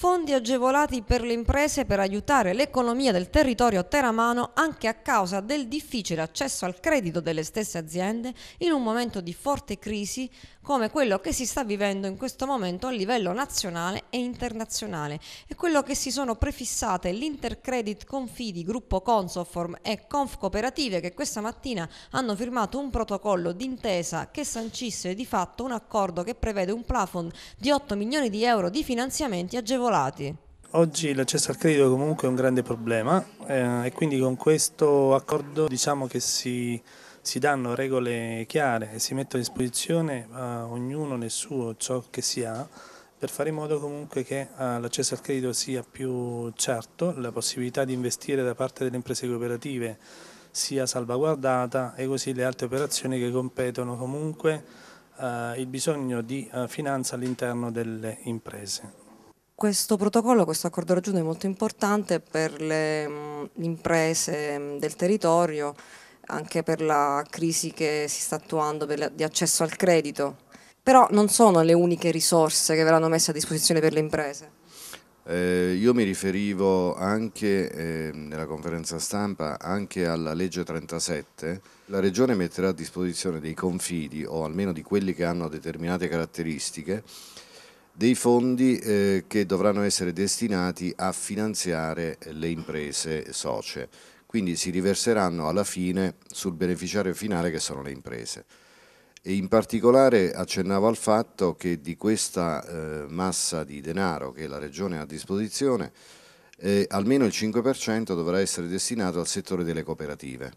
fondi agevolati per le imprese per aiutare l'economia del territorio teramano anche a causa del difficile accesso al credito delle stesse aziende in un momento di forte crisi come quello che si sta vivendo in questo momento a livello nazionale e internazionale e quello che si sono prefissate l'Intercredit Confidi, Gruppo Consoform e Conf Cooperative che questa mattina hanno firmato un protocollo d'intesa che sancisse di fatto un accordo che prevede un plafond di 8 milioni di euro di finanziamenti agevolati agevolati. Oggi l'accesso al credito comunque è un grande problema eh, e quindi con questo accordo diciamo che si, si danno regole chiare e si mette a disposizione a ognuno nel suo ciò che si ha per fare in modo comunque che eh, l'accesso al credito sia più certo, la possibilità di investire da parte delle imprese cooperative sia salvaguardata e così le altre operazioni che competono comunque eh, il bisogno di eh, finanza all'interno delle imprese. Questo protocollo, questo accordo raggiunto è molto importante per le mh, mm, imprese mm, del territorio, anche per la crisi che si sta attuando la, di accesso al credito. Però non sono le uniche risorse che verranno messe a disposizione per le imprese. Eh, io mi riferivo anche eh, nella conferenza stampa anche alla legge 37. La Regione metterà a disposizione dei confidi o almeno di quelli che hanno determinate caratteristiche dei fondi eh, che dovranno essere destinati a finanziare le imprese socie, quindi si riverseranno alla fine sul beneficiario finale che sono le imprese. E in particolare accennavo al fatto che di questa eh, massa di denaro che la Regione ha a disposizione eh, almeno il 5% dovrà essere destinato al settore delle cooperative